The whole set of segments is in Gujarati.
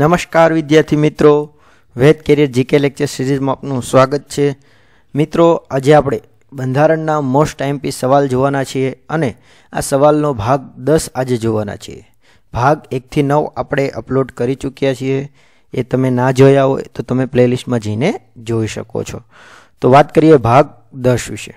નમસ્કાર વિદ્યાર્થી મિત્રો વેદ કેરિયર જીકે લેક્ચર સિરીઝમાં આપનું સ્વાગત છે મિત્રો આજે આપણે બંધારણના મોસ્ટ એમપી સવાલ જોવાના છીએ અને આ સવાલનો ભાગ દસ આજે જોવાના છીએ ભાગ એકથી નવ આપણે અપલોડ કરી ચૂક્યા છીએ એ તમે ના જોયા હોય તો તમે પ્લેલિસ્ટમાં જઈને જોઈ શકો છો તો વાત કરીએ ભાગ દસ વિશે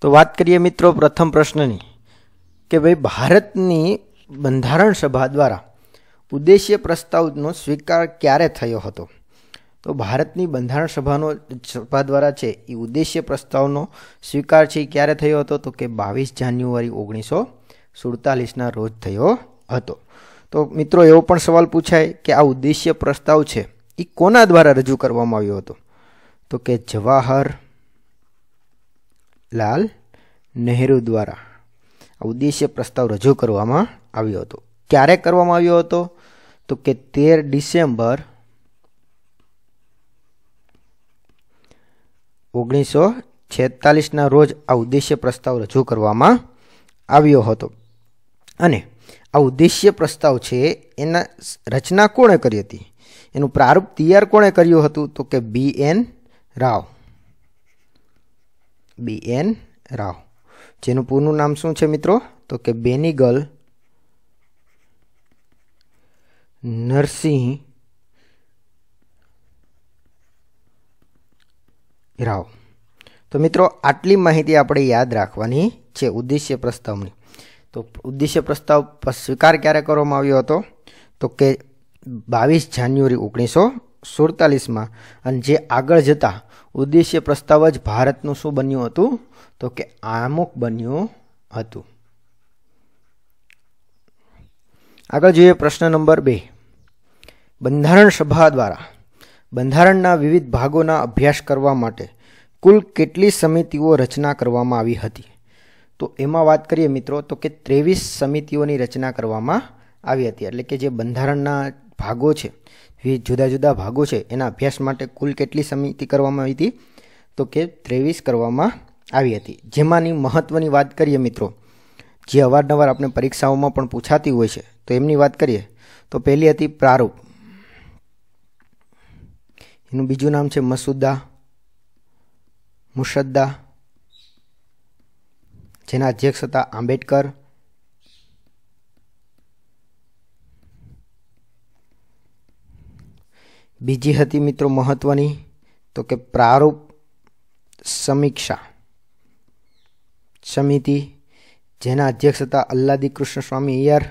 તો વાત કરીએ મિત્રો પ્રથમ પ્રશ્નની કે ભાઈ ભારતની બંધારણ સભા દ્વારા ઉદ્દેશ્ય પ્રસ્તાવનો સ્વીકાર ક્યારે થયો હતો તો ભારતની બંધારણ સભાનો સભા દ્વારા છે એ ઉદ્દેશ્ય પ્રસ્તાવનો સ્વીકાર છે એ ક્યારે થયો હતો તો કે બાવીસ જાન્યુઆરી ઓગણીસો સુડતાલીસના રોજ થયો હતો તો મિત્રો એવો પણ સવાલ પૂછાય કે આ ઉદ્દેશ્ય પ્રસ્તાવ છે એ કોના દ્વારા રજૂ કરવામાં આવ્યો હતો તો કે જવાહર લાલ નહેરુ દ્વારા ઉદ્દેશ્ય પ્રસ્તાવ રજૂ કરવામાં આવ્યો હતો ક્યારે કરવામાં આવ્યો હતો તો કે તેર ડિસેમ્બર ઓગણીસો છેતાલીસના રોજ આ ઉદ્દેશ્ય પ્રસ્તાવ રજૂ કરવામાં આવ્યો હતો અને આ ઉદ્દેશ્ય પ્રસ્તાવ છે એના રચના કોણે કરી હતી એનું પ્રારૂપ તૈયાર કોણે કર્યું હતું તો કે B N Rau B N Rau જેનું પૂરનું નામ શું છે મિત્રો તો કે બેનીગલ નરસિંહ રાવ તો મિત્રો આટલી માહિતી આપણે યાદ રાખવાની છે ઉદ્દેશ્ય પ્રસ્તાવની તો ઉદ્દેશ્ય પ્રસ્તાવ સ્વીકાર ક્યારે કરવામાં આવ્યો હતો તો કે બાવીસ જાન્યુઆરી ઓગણીસો સુડતાલીસમાં અને જે આગળ જતા ઉદ્દેશ્ય પ્રસ્તાવ જ ભારતનું શું બન્યું હતું તો કે આમુક બન્યું હતું આગળ જોઈએ પ્રશ્ન નંબર બે બંધારણ સભા દ્વારા બંધારણના વિવિધ ભાગોના અભ્યાસ કરવા માટે કુલ કેટલી સમિતિઓ રચના કરવામાં આવી હતી તો એમાં વાત કરીએ મિત્રો તો કે ત્રેવીસ સમિતિઓની રચના કરવામાં આવી હતી એટલે કે જે બંધારણના ભાગો છે વિવિધ જુદા જુદા ભાગો છે એના અભ્યાસ માટે કુલ કેટલી સમિતિ કરવામાં આવી હતી તો કે ત્રેવીસ કરવામાં આવી હતી જેમાંની મહત્ત્વની વાત કરીએ મિત્રો જે અવારનવાર આપણે પરીક્ષાઓમાં પણ પૂછાતી હોય છે તો એમની વાત કરીએ તો પહેલી હતી પ્રારૂપ એનું બીજું નામ છે મસુદ્દા મુસદ્દા જેના અધ્યક્ષ હતા આંબેડકર બીજી હતી મિત્રો મહત્વની તો કે પ્રારૂપ સમીક્ષા સમિતિ જેના અધ્યક્ષ હતા અલ્લાદી કૃષ્ણ સ્વામી અય્યર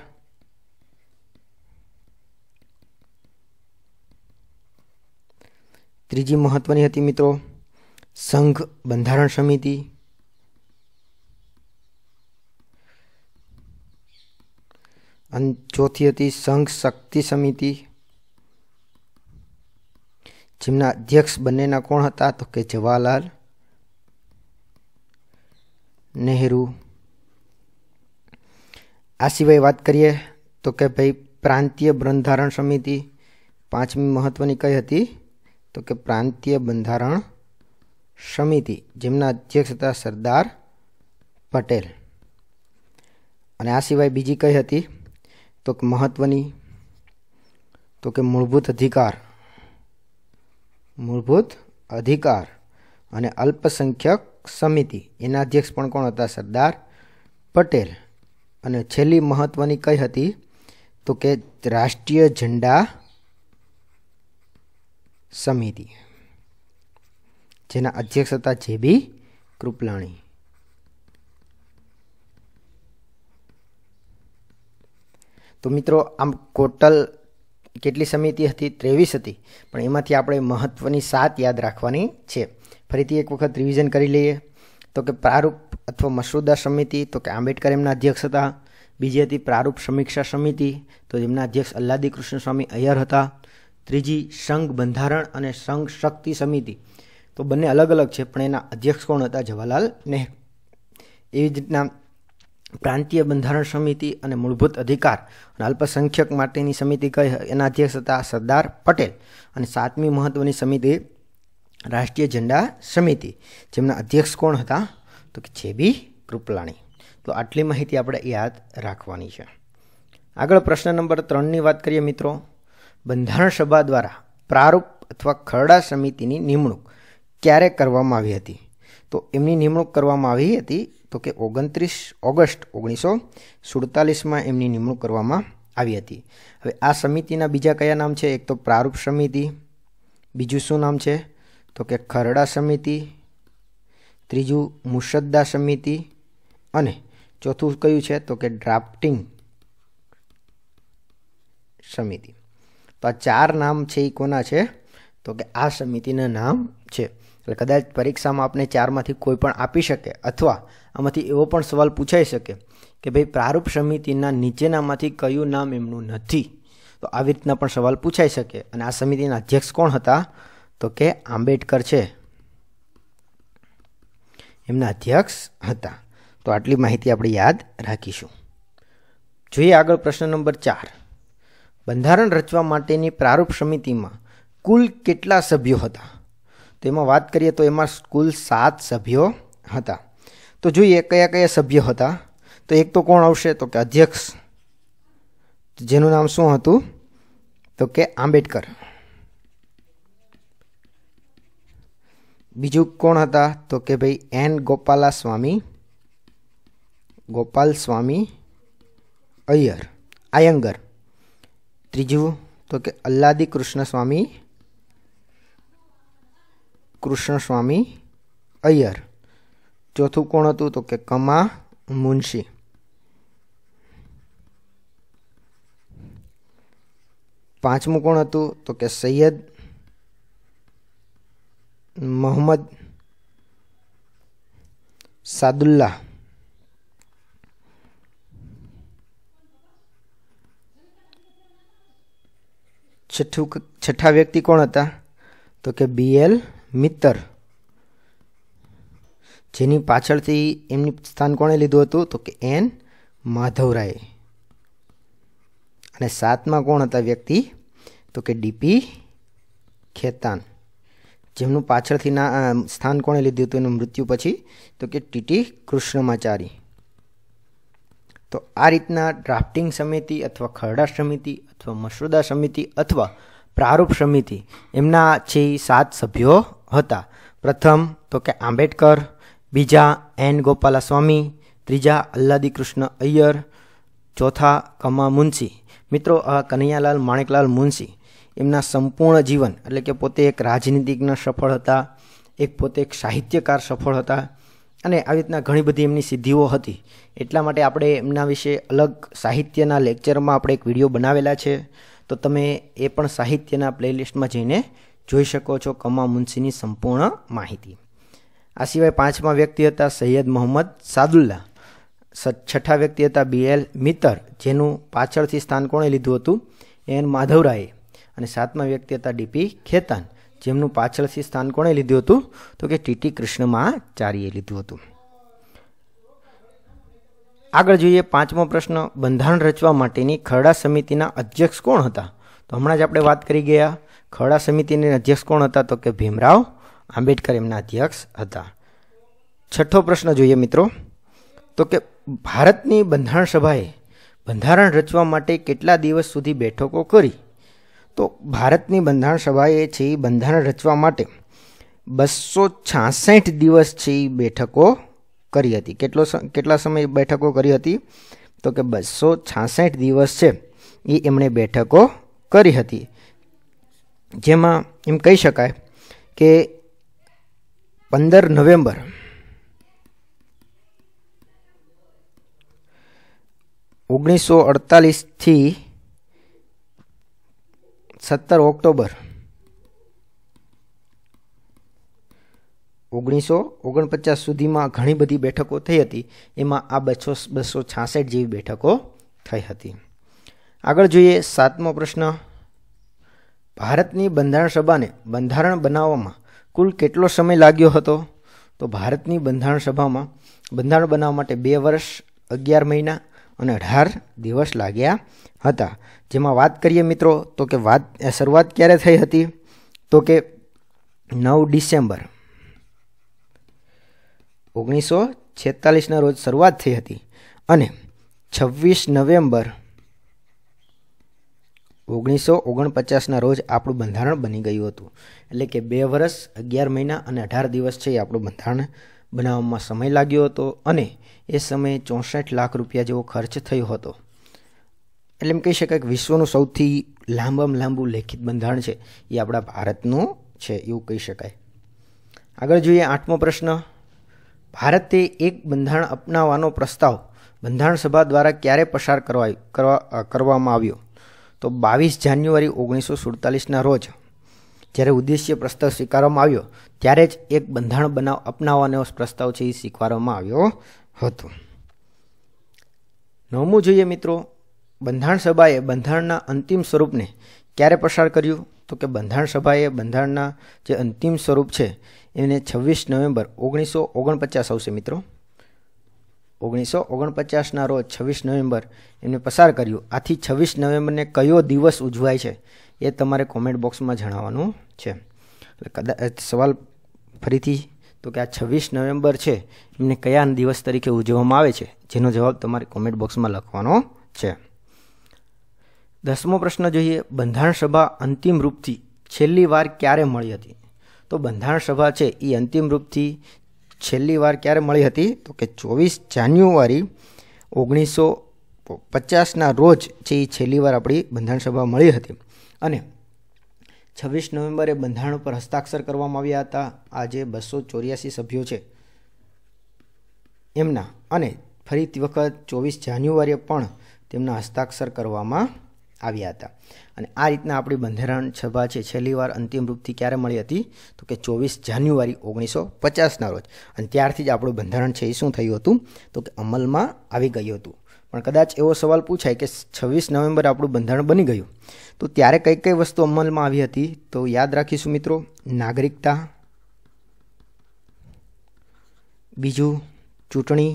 ત્રીજી મહત્ત્વની હતી મિત્રો સંઘ બંધારણ સમિતિ અને ચોથી હતી સંઘ શક્તિ સમિતિ જેમના અધ્યક્ષ બંનેના કોણ હતા તો કે જવાહરલાલ નહેરુ આ સિવાય વાત કરીએ તો કે ભાઈ પ્રાંતીય બંધારણ સમિતિ પાંચમી મહત્વની કઈ હતી તો કે પ્રાંતીય બંધારણ સમિતિ જેમના અધ્યક્ષ હતા સરદાર પટેલ અને આ સિવાય બીજી કઈ હતી તો કે મહત્વની તો કે મૂળભૂત અધિકાર મૂળભૂત અધિકાર અને અલ્પસંખ્યક સમિતિ એના અધ્યક્ષ પણ કોણ હતા સરદાર પટેલ અને છેલ્લી મહત્ત્વની કઈ હતી તો કે રાષ્ટ્રીય ઝંડા સમિતિ જેના અધ્યક્ષ હતા જે બી કૃપલાણી તો મિત્રો આમ ટોટલ કેટલી સમિતિ હતી ત્રેવીસ હતી પણ એમાંથી આપણે મહત્ત્વની સાત યાદ રાખવાની છે ફરીથી એક વખત રિવિઝન કરી લઈએ તો કે પ્રારૂપ અથવા મસરૂદા સમિતિ તો કે આંબેડકર એમના અધ્યક્ષ હતા બીજી હતી પ્રારૂપ સમીક્ષા સમિતિ તો જેમના અધ્યક્ષ અલ્લાદી કૃષ્ણ સ્વામી અય્યર હતા ત્રીજી સંઘ બંધારણ અને સંઘ શક્તિ સમિતિ તો બંને અલગ અલગ છે પણ એના અધ્યક્ષ કોણ હતા જવાહરલાલ નહેરુ એવી જ રીતના પ્રાંતીય બંધારણ સમિતિ અને મૂળભૂત અધિકાર અને અલ્પસંખ્યક માટેની સમિતિ કઈ એના અધ્યક્ષ હતા સરદાર પટેલ અને સાતમી મહત્વની સમિતિ રાષ્ટ્રીય ઝંડા સમિતિ જેમના અધ્યક્ષ કોણ હતા તો કે જેબી કૃપલાણી તો આટલી માહિતી આપણે યાદ રાખવાની છે આગળ પ્રશ્ન નંબર ત્રણની વાત કરીએ મિત્રો બંધારણ સભા દ્વારા પ્રારૂપ અથવા ખરડા સમિતિની નિમણૂક ક્યારે કરવામાં આવી હતી તો એમની નિમણૂક કરવામાં આવી હતી તો કે ઓગણત્રીસ ઓગસ્ટ ઓગણીસો સુડતાલીસમાં એમની નિમણૂક કરવામાં આવી હતી હવે આ સમિતિના બીજા કયા નામ છે એક તો પ્રારૂપ સમિતિ બીજું શું નામ છે તો કે ખરડા સમિતિ ત્રીજું મુસદ્દા સમિતિ અને ચોથું કયું છે તો કે ડ્રાફ્ટિંગ સમિતિ તો આ ચાર નામ છે એ કોના છે તો કે આ સમિતિના નામ છે એટલે કદાચ પરીક્ષામાં આપણે ચારમાંથી કોઈ પણ આપી શકે અથવા આમાંથી એવો પણ સવાલ પૂછાઈ શકે કે ભાઈ પ્રારૂપ સમિતિના નીચેનામાંથી કયું નામ એમનું નથી તો આવી રીતના પણ સવાલ પૂછાઈ શકે અને આ સમિતિના અધ્યક્ષ કોણ હતા તો કે આંબેડકર છે એમના અધ્યક્ષ હતા તો આટલી માહિતી આપણે યાદ રાખીશું જોઈએ આગળ પ્રશ્ન નંબર ચાર બંધારણ રચવા માટેની પ્રારૂપ સમિતિમાં કુલ કેટલા સભ્યો હતા તો એમાં વાત કરીએ તો એમાં કુલ સાત સભ્યો હતા તો જોઈએ કયા કયા સભ્ય હતા તો એક તો કોણ આવશે તો કે અધ્યક્ષ જેનું નામ શું હતું તો કે આંબેડકર બીજું કોણ હતા તો કે ભાઈ N Gopalaswami Gopalswami Iyer Ayyangar ત્રીજું તો કે અલ્લાદી કૃષ્ણ સ્વામી કૃષ્ણ સ્વામી અય્યર ચતુર્થા કોણ હતું તો કે કમા મુનશી પાંચમો કોણ હતું તો કે સયદ મોહમ્મદ સાદુલ્લા છઠ્ઠું છઠ્ઠા વ્યક્તિ કોણ હતા તો કે બીએલ મિત્તર જેની પાછળથી એમની સ્થાન કોણે લીધું હતું તો કે એન માધવરાય અને સાતમાં કોણ હતા વ્યક્તિ તો કે ડીપી ખેતાન જેમનું પાછળથી ના સ્થાન કોણે લીધું હતું એનું મૃત્યુ પછી તો કે ટીટી કૃષ્ણમાચારી તો આ રીતના ડ્રાફ્ટિંગ સમિતિ અથવા ખરડા સમિતિ અથવા મસૂદા સમિતિ અથવા પ્રારૂપ સમિતિ એમના જે સાત સભ્યો હતા પ્રથમ તો કે આંબેડકર બીજા એન ગોપાલાસ્વામી ત્રીજા અલ્લાદી કૃષ્ણ અય્યર ચોથા કમા મુનશી મિત્રો આ કનૈયાલાલ માણેકલાલ મુનશી એમના સંપૂર્ણ જીવન એટલે કે પોતે એક રાજનીતિજ્ઞ સફળ હતા એક પોતે એક સાહિત્યકાર સફળ હતા અને આવી રીતના ઘણી બધી એમની સિદ્ધિઓ હતી એટલા માટે આપણે એમના વિશે અલગ સાહિત્યના લેક્ચરમાં આપણે એક વિડીયો બનાવેલા છે તો તમે એ પણ સાહિત્યના પ્લેલિસ્ટમાં જઈને જોઈ શકો છો કમા મુનશીની સંપૂર્ણ માહિતી આ સિવાય પાંચમા વ્યક્તિ હતા સૈયદ મોહમ્મદ સાદુલ્લા છઠ્ઠા વ્યક્તિ હતા બીએલ મિત્તર જેનું પાછળથી સ્થાન કોણે લીધું હતું એન માધવરાએ અને સાતમા વ્યક્તિ હતા ડીપી ખેતાન જેમનું પાછળથી સ્થાન કોણે લીધું હતું તો કે ટીટી કૃષ્ણમાચાર્યે લીધું હતું આગળ જોઈએ પાંચમો પ્રશ્ન બંધારણ રચવા માટેની ખરડા સમિતિના અધ્યક્ષ કોણ હતા તો હમણાં જ આપણે વાત કરી ગયા ખરડા સમિતિના અધ્યક્ષ કોણ હતા તો કે ભીમરાવ આંબેડકર એમના અધ્યક્ષ હતા છઠ્ઠો પ્રશ્ન જોઈએ મિત્રો તો કે ભારતની બંધારણ સભાએ બંધારણ રચવા માટે કેટલા દિવસ સુધી બેઠકો કરી તો ભારતની બંધારણ સભાએ છે બંધારણ રચવા માટે બસો છાસઠ દિવસ છે બેઠકો કરી હતી કેટલો કેટલા સમય બેઠકો કરી હતી તો કે બસો છાસઠ દિવસ છે એ એમણે બેઠકો કરી હતી જેમાં એમ કહી શકાય કે પંદર નવેમ્બર ઓગણીસો અડતાલીસથી સત્તર ઓક્ટોબર ઓગણીસો ઓગણપચાસ સુધીમાં ઘણી બધી બેઠકો થઈ હતી એમાં આ બસો બસો છાસઠ જેવી બેઠકો થઈ હતી આગળ જોઈએ સાતમો પ્રશ્ન ભારતની બંધારણ સભાને બંધારણ બનાવવામાં કુલ કેટલો સમય લાગ્યો હતો તો ભારતની બંધારણ સભામાં બંધારણ બનાવવા માટે બે વર્ષ અગિયાર મહિના અને અઢાર દિવસ લાગ્યા હતા જેમાં વાત કરીએ મિત્રો તો કે વાત શરૂઆત ક્યારે થઈ હતી તો કે નવ ડિસેમ્બર ઓગણીસો છેતાલીસના રોજ શરૂઆત થઈ હતી અને છવ્વીસ નવેમ્બર ઓગણીસો ઓગણપચાસના રોજ આપણું બંધારણ બની ગયું હતું એટલે કે બે વર્ષ અગિયાર મહિના અને અઢાર દિવસ છે એ આપણું બંધારણ બનાવવામાં સમય લાગ્યો હતો અને એ સમયે ચોસઠ લાખ રૂપિયા જેવો ખર્ચ થયો હતો એટલે એમ કહી શકાય કે વિશ્વનું સૌથી લાંબામાં લાંબું લેખિત બંધારણ છે એ આપણા ભારતનું છે એવું કહી શકાય આગળ જોઈએ આઠમો પ્રશ્ન ભારતે એક બંધારણ અપનાવવાનો પ્રસ્તાવ બંધારણ સભા દ્વારા ક્યારે પસાર કરવા કરવામાં આવ્યો તો બાવીસ જાન્યુઆરી ઓગણીસો સુડતાલીસના રોજ જ્યારે ઉદ્દેશ્ય પ્રસ્તાવ સ્વીકારવામાં આવ્યો ત્યારે જ એક બંધારણ બનાવ અપનાવવાનો પ્રસ્તાવ છે એ સ્વીકારવામાં આવ્યો હતો નવમું જોઈએ મિત્રો બંધારણ સભાએ બંધારણના અંતિમ સ્વરૂપને ક્યારે પસાર કર્યું તો કે બંધારણ સભાએ બંધારણના જે અંતિમ સ્વરૂપ છે એને છવ્વીસ નવેમ્બર ઓગણીસો ઓગણપચાસ આવશે મિત્રો ઓગણીસો ઓગણપચાસના રોજ છવ્વીસ નવેમ્બર એમને પસાર કર્યું આથી છવ્વીસ નવેમ્બરને કયો દિવસ ઉજવાય છે એ તમારે કોમેન્ટ બોક્સમાં જણાવવાનું છે એટલે કદાચ સવાલ ફરીથી તો કે આ છવ્વીસ નવેમ્બર છે એમને કયા દિવસ તરીકે ઉજવવામાં આવે છે જેનો જવાબ તમારે કોમેન્ટ બોક્સમાં લખવાનો છે દસમો પ્રશ્ન જોઈએ બંધારણ સભા અંતિમ રૂપથી છેલ્લી વાર ક્યારે મળી હતી તો બંધારણ સભા છે એ અંતિમ રૂપથી છેલ્લી વાર ક્યારે મળી હતી તો કે ચોવીસ જાન્યુઆરી ઓગણીસો પચાસના રોજ જે છેલ્લી વાર આપણી બંધારણ સભા મળી હતી અને છવ્વીસ નવેમ્બરે બંધારણ પર હસ્તાક્ષર કરવામાં આવ્યા હતા આજે બસો ચોર્યાસી સભ્યો છે એમના અને ફરી વખત ચોવીસ જાન્યુઆરીએ પણ તેમના હસ્તાક્ષર કરવામાં આવ્યા હતા અને આ રીતના આપણી બંધારણ સભા છે છેલ્લી વાર અંતિમ રૂપથી ક્યારે મળી હતી તો કે ચોવીસ જાન્યુઆરી ઓગણીસો પચાસના રોજ અને ત્યારથી જ આપણું બંધારણ છે એ શું થયું હતું તો કે અમલમાં આવી ગયું હતું પણ કદાચ એવો સવાલ પૂછાય કે છવ્વીસ નવેમ્બર આપણું બંધારણ બની ગયું તો ત્યારે કઈ કઈ વસ્તુ અમલમાં આવી હતી તો યાદ રાખીશું મિત્રો નાગરિકતા બીજું ચૂંટણી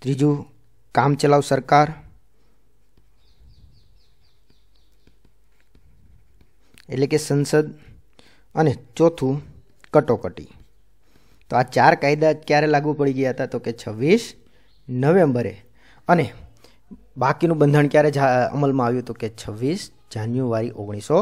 ત્રીજું કામચલાઉ સરકાર એટલે કે સંસદ અને ચોથું કટોકટી તો આ ચાર કાયદા ક્યારે લાગુ પડી ગયા હતા તો કે છવ્વીસ નવેમ્બરે અને બાકીનું બંધારણ ક્યારે અમલમાં આવ્યું તો કે છવ્વીસ જાન્યુઆરી ઓગણીસો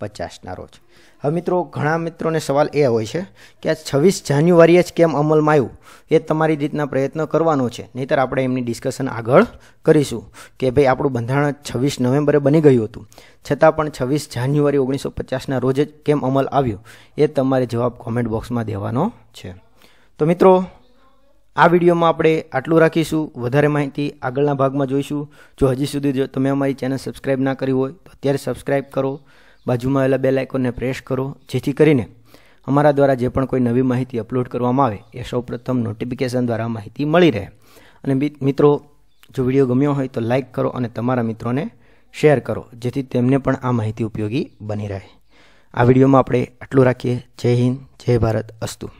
પચાસના રોજ હવે મિત્રો ઘણા મિત્રોને સવાલ એ હોય છે કે આ છવ્વીસ જાન્યુઆરીએ જ કેમ અમલમાં આવ્યું એ તમારી રીતના પ્રયત્ન કરવાનો છે નહીંતર આપણે એમની ડિસ્કશન આગળ કરીશું કે ભાઈ આપણું બંધારણ છવ્વીસ નવેમ્બરે બની ગયું હતું છતાં પણ છવ્વીસ જાન્યુઆરી ઓગણીસો પચાસના રોજ જ કેમ અમલ આવ્યો એ તમારે જવાબ કોમેન્ટ બોક્સમાં દેવાનો છે તો મિત્રો આ વિડીયોમાં આપણે આટલું રાખીશું વધારે માહિતી આગળના ભાગમાં જોઈશું જો હજી સુધી જો તમે અમારી ચેનલ સબસ્ક્રાઈબ ના કરી હોય તો અત્યારે સબસ્ક્રાઈબ કરો બાજુમાં આવેલા બેલ આઇકોનને પ્રેસ કરો જેથી કરીને અમારા દ્વારા જે પણ કોઈ નવી માહિતી અપલોડ કરવામાં આવે એ સૌપ્રથમ નોટિફિકેશન દ્વારા માહિતી મળી રહે અને મિત્રો જો વિડીયો ગમ્યો હોય તો લાઇક કરો અને તમારા મિત્રોને શેર કરો જેથી તેમને પણ આ માહિતી ઉપયોગી બની રહે આ વિડીયોમાં આપણે આટલું રાખીએ જય હિન્દ જય ભારત અસ્તુ